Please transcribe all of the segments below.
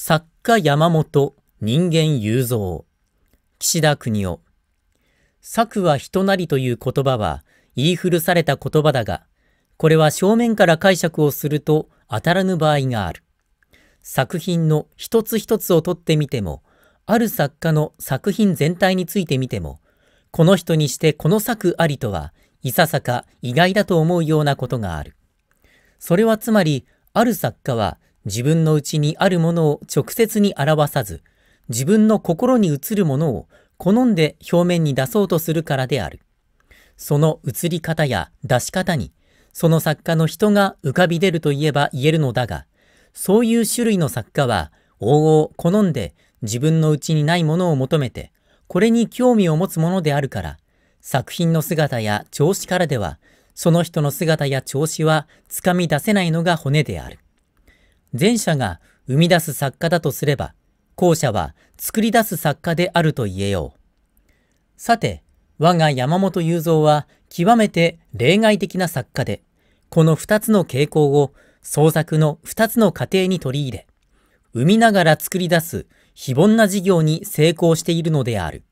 作家山本、人間雄三。岸田邦夫。作は人なりという言葉は言い古された言葉だが、これは正面から解釈をすると当たらぬ場合がある。作品の一つ一つを取ってみても、ある作家の作品全体についてみても、この人にしてこの作ありとは、いささか意外だと思うようなことがある。それはつまり、ある作家は自分のうちにあるものを直接に表さず、自分の心に映るものを好んで表面に出そうとするからである。その映り方や出し方に、その作家の人が浮かび出るといえば言えるのだが、そういう種類の作家は、往々好んで自分のうちにないものを求めて、これに興味を持つものであるから、作品の姿や調子からでは、その人の姿や調子はつかみ出せないのが骨である。前者が生み出す作家だとすれば、後者は作り出す作家であると言えよう。さて、我が山本雄三は極めて例外的な作家で、この二つの傾向を創作の二つの過程に取り入れ、生みながら作り出す非凡な事業に成功しているのである。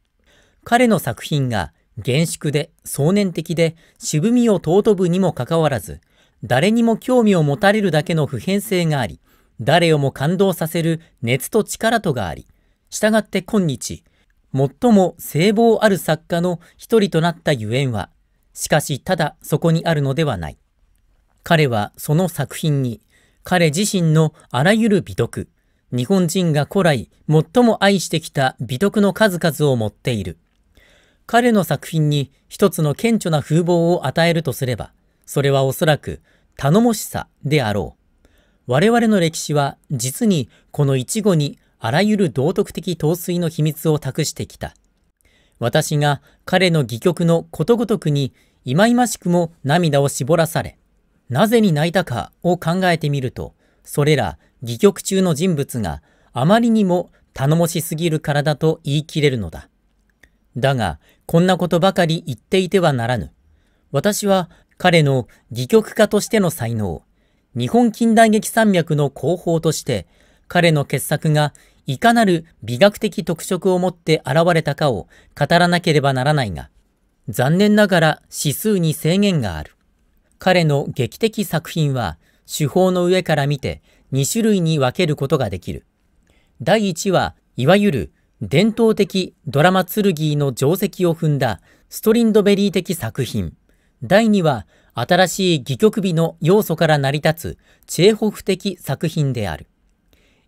彼の作品が厳粛で壮年的で渋みを尊ぶにもかかわらず、誰にも興味を持たれるだけの普遍性があり、誰をも感動させる熱と力とがあり、従って今日、最も聖望ある作家の一人となったゆえんは、しかしただそこにあるのではない。彼はその作品に、彼自身のあらゆる美徳、日本人が古来最も愛してきた美徳の数々を持っている。彼の作品に一つの顕著な風貌を与えるとすれば、それはおそらく頼もしさであろう。我々の歴史は実にこの一語にあらゆる道徳的陶酔の秘密を託してきた。私が彼の戯曲のことごとくに忌々しくも涙を絞らされ、なぜに泣いたかを考えてみると、それら戯曲中の人物があまりにも頼もしすぎるからだと言い切れるのだ。だが、こんなことばかり言っていてはならぬ。私は彼の戯曲家としての才能、日本近代劇山脈の広報として、彼の傑作がいかなる美学的特色を持って現れたかを語らなければならないが、残念ながら指数に制限がある。彼の劇的作品は、手法の上から見て2種類に分けることができる。第1は、いわゆる伝統的ドラマツルギーの定石を踏んだストリンドベリー的作品。第2は、新しい戯曲美の要素から成り立つチェーホフ的作品である。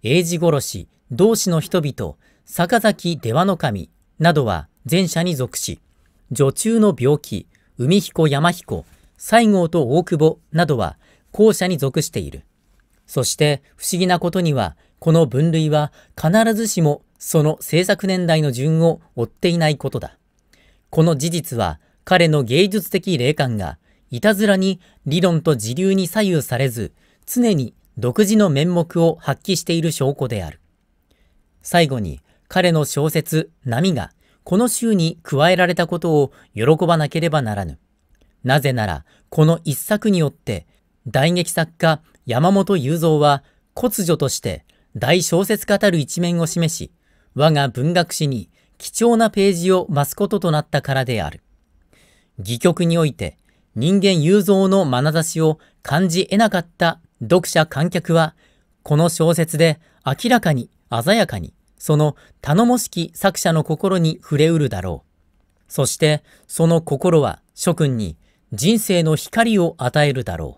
英治殺し、同志の人々、坂崎出羽の神などは前者に属し、女中の病気、海彦山彦、西郷と大久保などは後者に属している。そして不思議なことには、この分類は必ずしもその制作年代の順を追っていないことだ。この事実は彼の芸術的霊感が、いたずらに理論と自流に左右されず、常に独自の面目を発揮している証拠である。最後に、彼の小説、波が、この週に加えられたことを喜ばなければならぬ。なぜなら、この一作によって、大劇作家山本雄三は、骨女として大小説家たる一面を示し、我が文学史に貴重なページを増すこととなったからである。戯曲において人間有造の眼差しを感じ得なかった読者観客は、この小説で明らかに鮮やかにその頼もしき作者の心に触れうるだろう。そしてその心は諸君に人生の光を与えるだろう。